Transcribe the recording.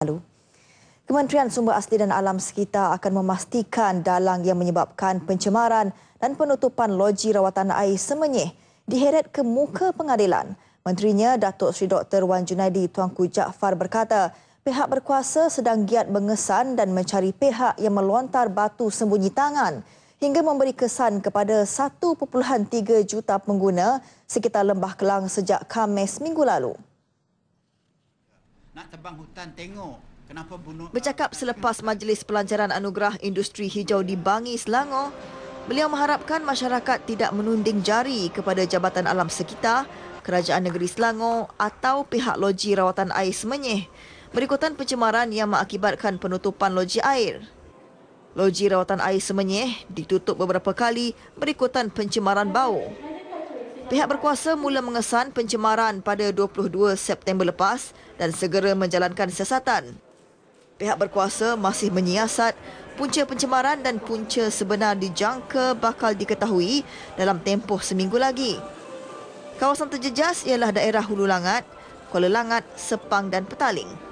lalu. Kementerian Sumber Asli dan Alam Sekitar akan memastikan dalang yang menyebabkan pencemaran dan penutupan loji rawatan air Semenyih diheret ke muka pengadilan. Menterinya Datuk Seri Dr Wan Junaidi Tuanku Jaafar berkata, pihak berkuasa sedang giat mengesan dan mencari pihak yang melontar batu sembunyi tangan hingga memberi kesan kepada 1.3 juta pengguna sekitar Lembah Kelang sejak Khamis minggu lalu nak tebang hutan tengok kenapa bunuh Bercakap selepas majlis pelancaran anugerah industri hijau di Bangi Selangor beliau mengharapkan masyarakat tidak menunding jari kepada Jabatan Alam Sekitar Kerajaan Negeri Selangor atau pihak loji rawatan air Semenyih berikutan pencemaran yang mengakibatkan penutupan loji air Loji rawatan air Semenyih ditutup beberapa kali berikutan pencemaran bau pihak berkuasa mula mengesan pencemaran pada 22 September lepas dan segera menjalankan siasatan. Pihak berkuasa masih menyiasat punca pencemaran dan punca sebenar dijangka bakal diketahui dalam tempoh seminggu lagi. Kawasan terjejas ialah daerah Hulu Langat, Kuala Langat, Sepang dan Petaling.